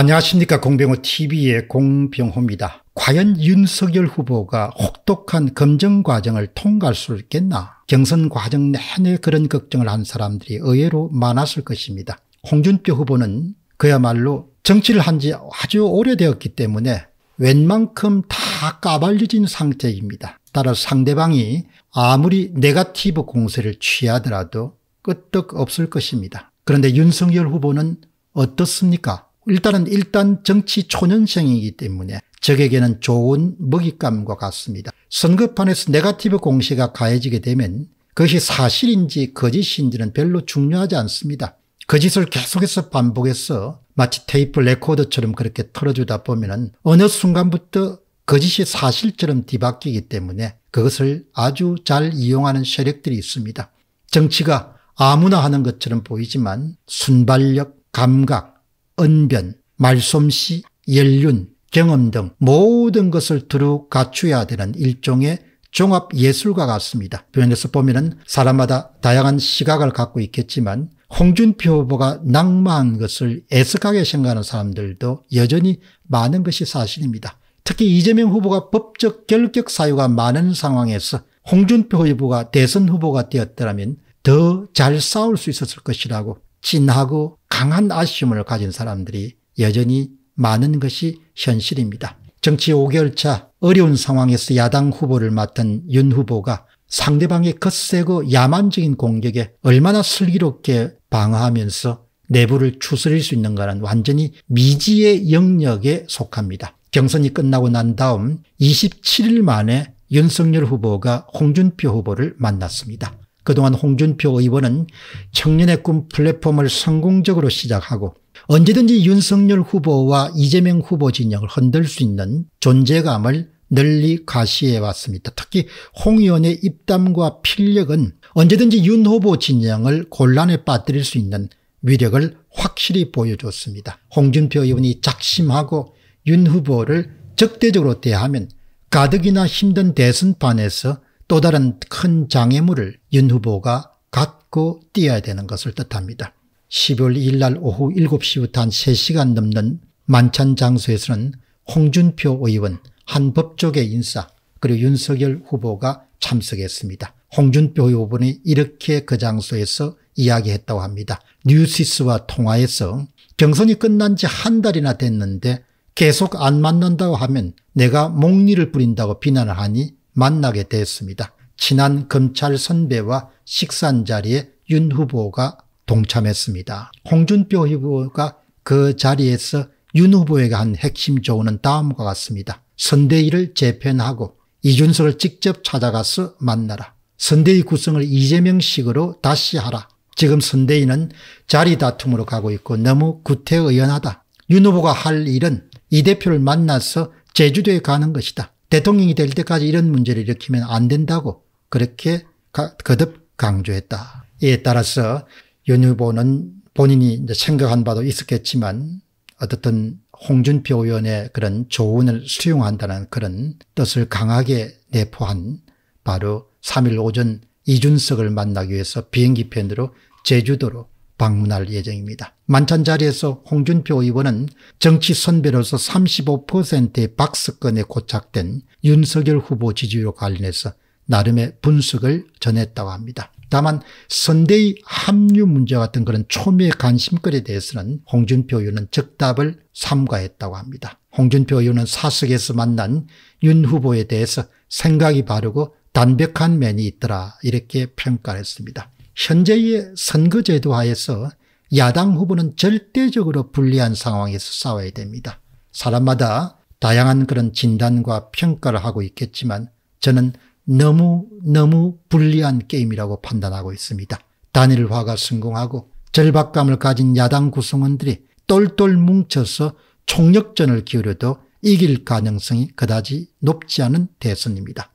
안녕하십니까 공병호TV의 공병호입니다. 과연 윤석열 후보가 혹독한 검증 과정을 통과할 수 있겠나 경선 과정 내내 그런 걱정을 한 사람들이 의외로 많았을 것입니다. 홍준표 후보는 그야말로 정치를 한 지 아주 오래되었기 때문에 웬만큼 다 까발려진 상태입니다. 따라 서 상대방이 아무리 네가티브 공세를 취하더라도 끄떡 없을 것입니다. 그런데 윤석열 후보는 어떻습니까? 일단은 일단 정치 초년생이기 때문에 적에게는 좋은 먹잇감과 같습니다. 선거판에서 네가티브 공시가 가해지게 되면 그것이 사실인지 거짓인지는 별로 중요하지 않습니다. 거짓을 계속해서 반복해서 마치 테이프 레코더처럼 그렇게 틀어주다 보면 은 어느 순간부터 거짓이 사실처럼 뒤바뀌기 때문에 그것을 아주 잘 이용하는 세력들이 있습니다. 정치가 아무나 하는 것처럼 보이지만 순발력, 감각, 언변, 말솜씨, 연륜, 경험 등 모든 것을 두루 갖추어야 되는 일종의 종합 예술과 같습니다. 표현에서 보면 사람마다 다양한 시각을 갖고 있겠지만 홍준표 후보가 낙마한 것을 애석하게 생각하는 사람들도 여전히 많은 것이 사실입니다. 특히 이재명 후보가 법적 결격 사유가 많은 상황에서 홍준표 후보가 대선 후보가 되었더라면 더 잘 싸울 수 있었을 것이라고 진하고 강한 아쉬움을 가진 사람들이 여전히 많은 것이 현실입니다. 정치 5개월 차 어려운 상황에서 야당 후보를 맡은 윤 후보가 상대방의 거세고 야만적인 공격에 얼마나 슬기롭게 방어하면서 내부를 추스릴 수 있는가는 완전히 미지의 영역에 속합니다. 경선이 끝나고 난 다음 27일 만에 윤석열 후보가 홍준표 후보를 만났습니다. 그동안 홍준표 의원은 청년의 꿈 플랫폼을 성공적으로 시작하고 언제든지 윤석열 후보와 이재명 후보 진영을 흔들 수 있는 존재감을 널리 과시해 왔습니다. 특히 홍 의원의 입담과 필력은 언제든지 윤 후보 진영을 곤란에 빠뜨릴 수 있는 위력을 확실히 보여줬습니다. 홍준표 의원이 작심하고 윤 후보를 적대적으로 대하면 가뜩이나 힘든 대선판에서 또 다른 큰 장애물을 윤 후보가 갖고 뛰어야 되는 것을 뜻합니다. 12월 2일 날 오후 7시부터 한 3시간 넘는 만찬 장소에서는 홍준표 의원, 한 법조계 인사, 그리고 윤석열 후보가 참석했습니다. 홍준표 의원이 이렇게 그 장소에서 이야기했다고 합니다. 뉴시스와 통화에서 경선이 끝난 지 한 달이나 됐는데 계속 안 만난다고 하면 내가 목리를 뿌린다고 비난을 하니 만나게 됐습니다. 친한 검찰 선배와 식사 자리에 윤 후보가 동참했습니다. 홍준표 후보가 그 자리에서 윤 후보에게 한 핵심 조언은 다음과 같습니다. 선대위를 재편하고 이준석을 직접 찾아가서 만나라. 선대위 구성을 이재명식으로 다시 하라. 지금 선대위는 자리 다툼으로 가고 있고 너무 구태의연하다. 윤 후보가 할 일은 이 대표를 만나서 제주도에 가는 것이다. 대통령이 될 때까지 이런 문제를 일으키면 안 된다고 그렇게 거듭 강조했다. 이에 따라서 윤 후보는 본인이 생각한 바도 있었겠지만 어떻든 홍준표 의원의 그런 조언을 수용한다는 그런 뜻을 강하게 내포한 바로 3일 오전 이준석을 만나기 위해서 비행기 편으로 제주도로 방문할 예정입니다. 만찬 자리에서 홍준표 의원은 정치 선배로서 35%의 박스권에 고착된 윤석열 후보 지지율 관련해서 나름의 분석을 전했다고 합니다. 다만 선대의 합류 문제 같은 그런 초미의 관심거리에 대해서는 홍준표 의원은 적답을 삼가했다고 합니다. 홍준표 의원은 사석에서 만난 윤 후보에 대해서 생각이 바르고 담백한 면이 있더라 이렇게 평가했습니다. 현재의 선거제도 하에서 야당 후보는 절대적으로 불리한 상황에서 싸워야 됩니다. 사람마다 다양한 그런 진단과 평가를 하고 있겠지만 저는 너무 너무 불리한 게임이라고 판단하고 있습니다. 단일화가 성공하고 절박감을 가진 야당 구성원들이 똘똘 뭉쳐서 총력전을 기울여도 이길 가능성이 그다지 높지 않은 대선입니다.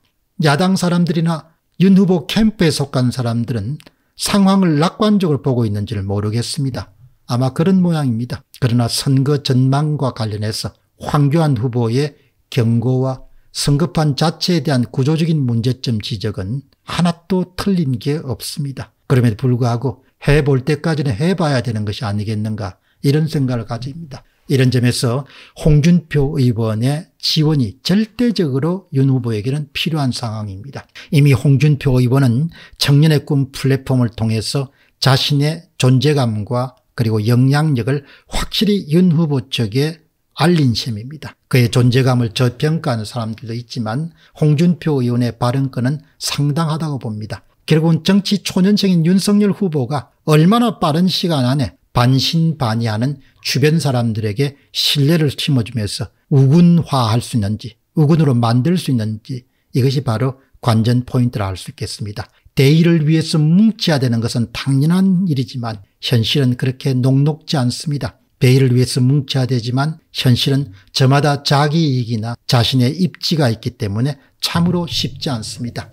야당 사람들이나 윤 후보 캠프에 속한 사람들은 상황을 낙관적으로 보고 있는지를 모르겠습니다. 아마 그런 모양입니다. 그러나 선거 전망과 관련해서 황교안 후보의 경고와 성급한 자체에 대한 구조적인 문제점 지적은 하나도 틀린 게 없습니다. 그럼에도 불구하고 해볼 때까지는 해봐야 되는 것이 아니겠는가 이런 생각을 가집니다. 이런 점에서 홍준표 의원의 지원이 절대적으로 윤 후보에게는 필요한 상황입니다. 이미 홍준표 의원은 청년의 꿈 플랫폼을 통해서 자신의 존재감과 그리고 영향력을 확실히 윤 후보 측에 알린 셈입니다. 그의 존재감을 저평가하는 사람들도 있지만 홍준표 의원의 발언권은 상당하다고 봅니다. 결국은 정치 초년생인 윤석열 후보가 얼마나 빠른 시간 안에 반신반의하는 주변 사람들에게 신뢰를 심어주면서 우군화할 수 있는지 우군으로 만들 수 있는지 이것이 바로 관전 포인트라 할 수 있겠습니다. 대의를 위해서 뭉쳐야 되는 것은 당연한 일이지만 현실은 그렇게 녹록지 않습니다. 대의를 위해서 뭉쳐야 되지만 현실은 저마다 자기 이익이나 자신의 입지가 있기 때문에 참으로 쉽지 않습니다.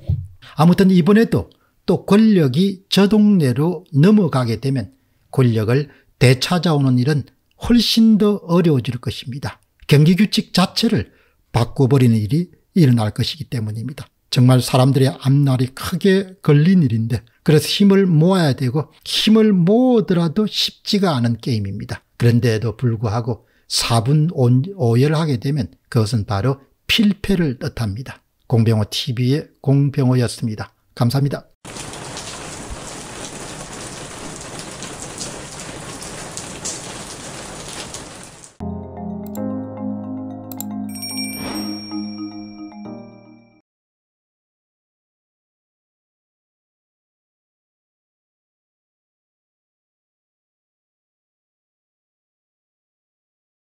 아무튼 이번에도 또 권력이 저 동네로 넘어가게 되면 권력을 되찾아오는 일은 훨씬 더 어려워질 것입니다. 경기 규칙 자체를 바꿔버리는 일이 일어날 것이기 때문입니다. 정말 사람들의 앞날이 크게 걸린 일인데 그래서 힘을 모아야 되고 힘을 모으더라도 쉽지가 않은 게임입니다. 그런데도 불구하고 4분 오열하게 되면 그것은 바로 필패를 뜻합니다. 공병호 TV의 공병호였습니다. 감사합니다.